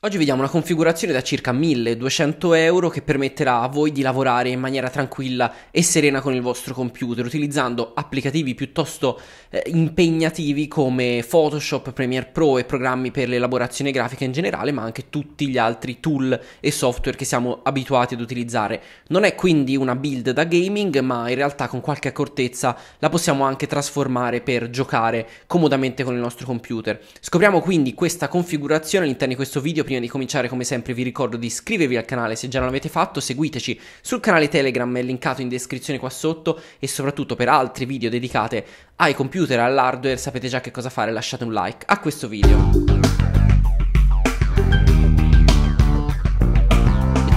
Oggi vediamo una configurazione da circa 1200 euro che permetterà a voi di lavorare in maniera tranquilla e serena con il vostro computer utilizzando applicativi piuttosto eh, impegnativi come Photoshop, Premiere Pro e programmi per l'elaborazione grafica in generale ma anche tutti gli altri tool e software che siamo abituati ad utilizzare. Non è quindi una build da gaming ma in realtà con qualche accortezza la possiamo anche trasformare per giocare comodamente con il nostro computer. Scopriamo quindi questa configurazione all'interno di questo video prima di cominciare, come sempre, vi ricordo di iscrivervi al canale se già non l'avete fatto, seguiteci sul canale Telegram, è linkato in descrizione qua sotto e soprattutto per altri video dedicate ai computer, all'hardware, sapete già che cosa fare, lasciate un like a questo video.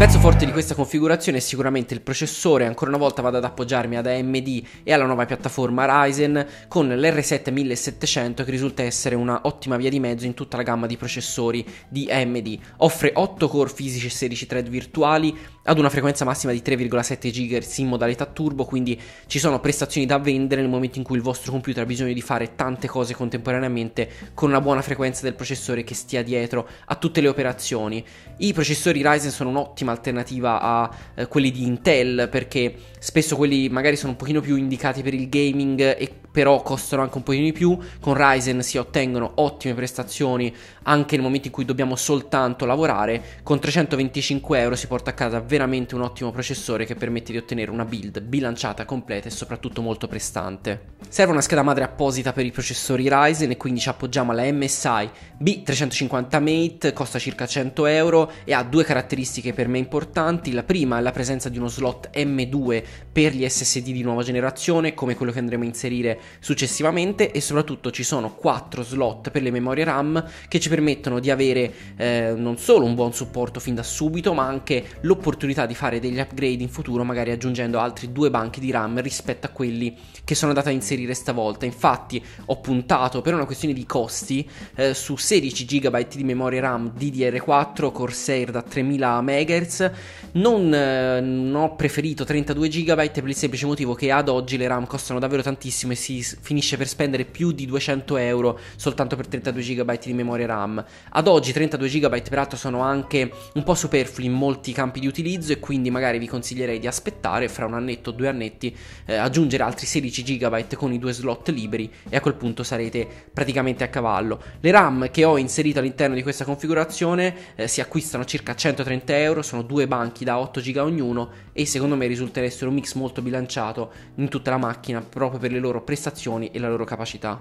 pezzo forte di questa configurazione è sicuramente il processore, ancora una volta vado ad appoggiarmi ad AMD e alla nuova piattaforma Ryzen con l'R7 1700 che risulta essere una ottima via di mezzo in tutta la gamma di processori di AMD. Offre 8 core fisici e 16 thread virtuali, ad una frequenza massima di 3,7 GHz in modalità turbo, quindi ci sono prestazioni da vendere nel momento in cui il vostro computer ha bisogno di fare tante cose contemporaneamente con una buona frequenza del processore che stia dietro a tutte le operazioni. I processori Ryzen sono un'ottima alternativa a eh, quelli di Intel perché spesso quelli magari sono un pochino più indicati per il gaming e però costano anche un po' di più. Con Ryzen si ottengono ottime prestazioni anche nel momento in cui dobbiamo soltanto lavorare. Con 325 euro si porta a casa veramente un ottimo processore che permette di ottenere una build bilanciata, completa e soprattutto molto prestante. Serve una scheda madre apposita per i processori Ryzen e quindi ci appoggiamo alla MSI B350 Mate, costa circa 100 euro e ha due caratteristiche per me importanti. La prima è la presenza di uno slot M2 per gli SSD di nuova generazione, come quello che andremo a inserire successivamente e soprattutto ci sono 4 slot per le memorie RAM che ci permettono di avere eh, non solo un buon supporto fin da subito ma anche l'opportunità di fare degli upgrade in futuro magari aggiungendo altri due banchi di RAM rispetto a quelli che sono andata a inserire stavolta. Infatti ho puntato per una questione di costi eh, su 16 GB di memoria RAM DDR4 Corsair da 3000 MHz, non, eh, non ho preferito 32 GB per il semplice motivo che ad oggi le RAM costano davvero tantissimo e si si finisce per spendere più di 200 euro soltanto per 32 GB di memoria RAM. Ad oggi 32 GB peraltro sono anche un po' superflui in molti campi di utilizzo e quindi magari vi consiglierei di aspettare fra un annetto o due annetti eh, aggiungere altri 16 GB con i due slot liberi e a quel punto sarete praticamente a cavallo. Le RAM che ho inserito all'interno di questa configurazione eh, si acquistano circa 130 euro, sono due banchi da 8 GB ognuno e secondo me risulterebbero un mix molto bilanciato in tutta la macchina proprio per le loro prestazioni prestazioni e la loro capacità.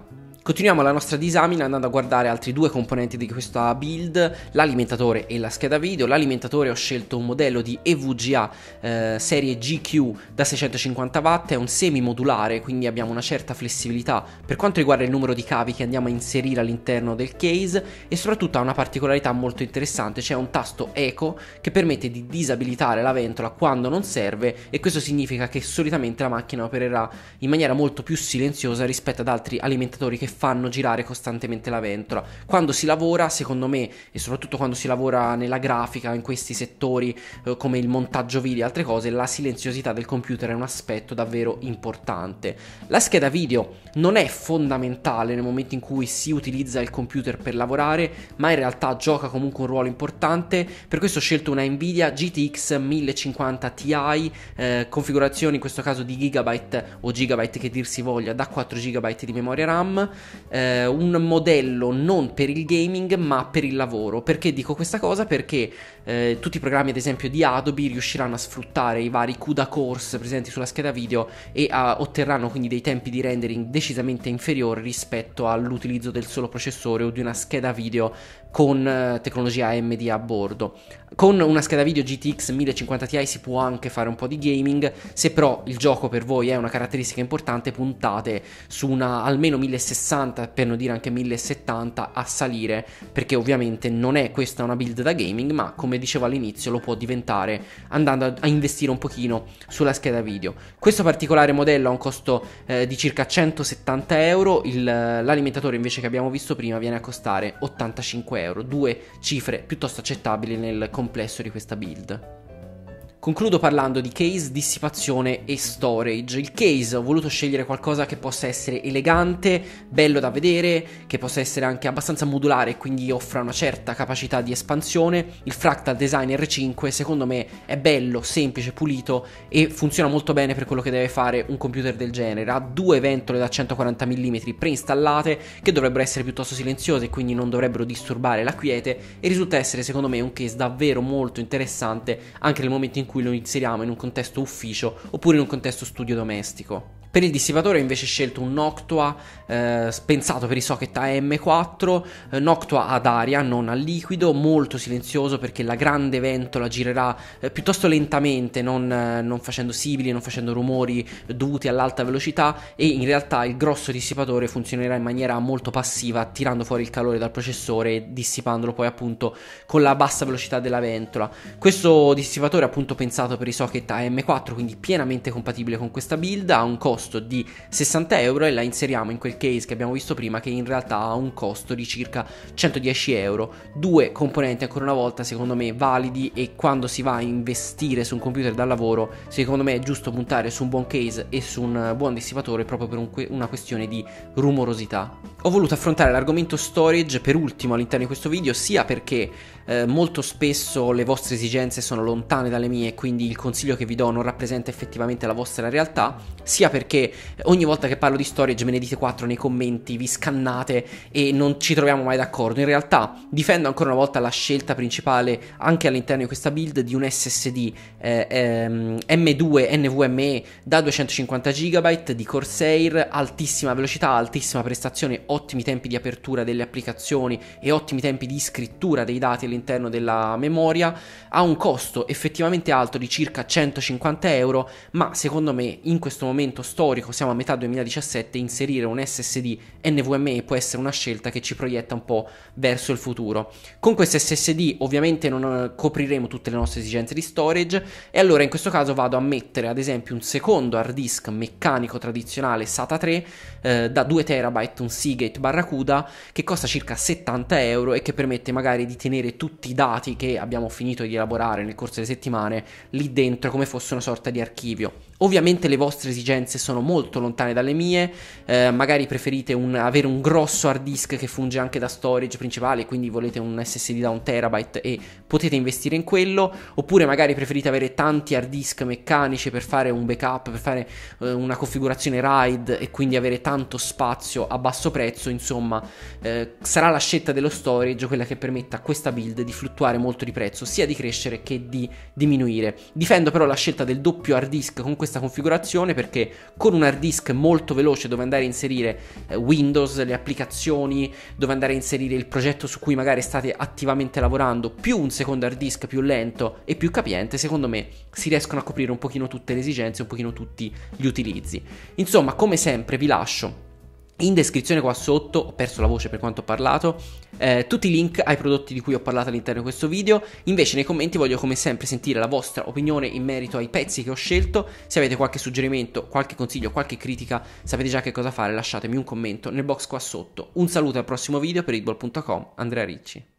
Continuiamo la nostra disamina andando a guardare altri due componenti di questa build, l'alimentatore e la scheda video. L'alimentatore ho scelto un modello di EVGA eh, serie GQ da 650 watt, è un semi modulare, quindi abbiamo una certa flessibilità per quanto riguarda il numero di cavi che andiamo a inserire all'interno del case e soprattutto ha una particolarità molto interessante, c'è cioè un tasto eco che permette di disabilitare la ventola quando non serve e questo significa che solitamente la macchina opererà in maniera molto più silenziosa rispetto ad altri alimentatori che fanno girare costantemente la ventola. Quando si lavora, secondo me, e soprattutto quando si lavora nella grafica, in questi settori eh, come il montaggio video e altre cose, la silenziosità del computer è un aspetto davvero importante. La scheda video non è fondamentale nel momento in cui si utilizza il computer per lavorare, ma in realtà gioca comunque un ruolo importante. Per questo ho scelto una Nvidia GTX 1050 Ti, eh, configurazione in questo caso di gigabyte o gigabyte che dir si voglia, da 4 GB di memoria RAM, eh, un modello non per il gaming ma per il lavoro. Perché dico questa cosa? Perché eh, tutti i programmi ad esempio di Adobe riusciranno a sfruttare i vari CUDA course presenti sulla scheda video e a, eh, otterranno quindi dei tempi di rendering decisamente inferiori rispetto all'utilizzo del solo processore o di una scheda video con eh, tecnologia AMD a bordo. Con una scheda video GTX 1050 Ti si può anche fare un po' di gaming, se però il gioco per voi è una caratteristica importante puntate su una almeno 1060 1060 per non dire anche 1070 a salire perché ovviamente non è questa una build da gaming ma come dicevo all'inizio lo può diventare andando a investire un pochino sulla scheda video questo particolare modello ha un costo eh, di circa 170 euro Il, eh, l'alimentatore invece che abbiamo visto prima viene a costare 85 euro due cifre piuttosto accettabili nel complesso di questa build Concludo parlando di case, dissipazione e storage. Il case ho voluto scegliere qualcosa che possa essere elegante, bello da vedere, che possa essere anche abbastanza modulare e quindi offra una certa capacità di espansione. Il Fractal Design R5 secondo me è bello, semplice, pulito e funziona molto bene per quello che deve fare un computer del genere. Ha due ventole da 140 mm preinstallate che dovrebbero essere piuttosto silenziose e quindi non dovrebbero disturbare la quiete e risulta essere secondo me un case davvero molto interessante anche nel momento in cui cui lo inseriamo in un contesto ufficio oppure in un contesto studio domestico. Per il dissipatore ho invece scelto un Noctua eh, pensato per i socket AM4, eh, Noctua ad aria, non a liquido, molto silenzioso perché la grande ventola girerà eh, piuttosto lentamente, non, eh, non, facendo sibili, non facendo rumori dovuti all'alta velocità e in realtà il grosso dissipatore funzionerà in maniera molto passiva, tirando fuori il calore dal processore e dissipandolo poi appunto con la bassa velocità della ventola. Questo dissipatore è appunto pensato per i socket AM4, quindi pienamente compatibile con questa build, ha un costo costo di 60 euro e la inseriamo in quel case che abbiamo visto prima che in realtà ha un costo di circa 110 euro. Due componenti ancora una volta secondo me validi e quando si va a investire su un computer da lavoro secondo me è giusto puntare su un buon case e su un buon dissipatore proprio per un que- una questione di rumorosità. Ho voluto affrontare l'argomento storage per ultimo all'interno di questo video, sia perché eh, molto spesso le vostre esigenze sono lontane dalle mie, e quindi il consiglio che vi do non rappresenta effettivamente la vostra realtà, sia perché eh, ogni volta che parlo di storage me ne dite quattro nei commenti, vi scannate e non ci troviamo mai d'accordo. In realtà difendo ancora una volta la scelta principale anche all'interno di questa build di un SSD eh, ehm, M2 NVMe da 250 GB di Corsair, altissima velocità, altissima prestazione ottimi tempi di apertura delle applicazioni e ottimi tempi di scrittura dei dati all'interno della memoria, ha un costo effettivamente alto di circa 150 euro, ma secondo me in questo momento storico, siamo a metà 2017, inserire un SSD NVMe può essere una scelta che ci proietta un po' verso il futuro. Con questo SSD ovviamente non eh, copriremo tutte le nostre esigenze di storage e allora in questo caso vado a mettere ad esempio un secondo hard disk meccanico tradizionale SATA 3 eh, da 2 terabyte, un SIG Seagate Barracuda che costa circa 70 euro e che permette magari di tenere tutti i dati che abbiamo finito di elaborare nel corso delle settimane lì dentro come fosse una sorta di archivio Ovviamente le vostre esigenze sono molto lontane dalle mie, eh, magari preferite un, avere un grosso hard disk che funge anche da storage principale, quindi volete un SSD da un terabyte e potete investire in quello, oppure magari preferite avere tanti hard disk meccanici per fare un backup, per fare eh, una configurazione RAID e quindi avere tanto spazio a basso prezzo, insomma eh, sarà la scelta dello storage quella che permetta a questa build di fluttuare molto di prezzo, sia di crescere che di diminuire. Difendo però la scelta del doppio hard disk con questo questa configurazione perché con un hard disk molto veloce dove andare a inserire eh, Windows, le applicazioni, dove andare a inserire il progetto su cui magari state attivamente lavorando, più un secondo hard disk più lento e più capiente, secondo me si riescono a coprire un pochino tutte le esigenze, un pochino tutti gli utilizzi. Insomma, come sempre vi lascio in descrizione qua sotto, ho perso la voce per quanto ho parlato, eh, tutti i link ai prodotti di cui ho parlato all'interno di questo video. Invece nei commenti voglio come sempre sentire la vostra opinione in merito ai pezzi che ho scelto. Se avete qualche suggerimento, qualche consiglio, qualche critica, sapete già che cosa fare, lasciatemi un commento nel box qua sotto. Un saluto al prossimo video per idball.com, Andrea Ricci.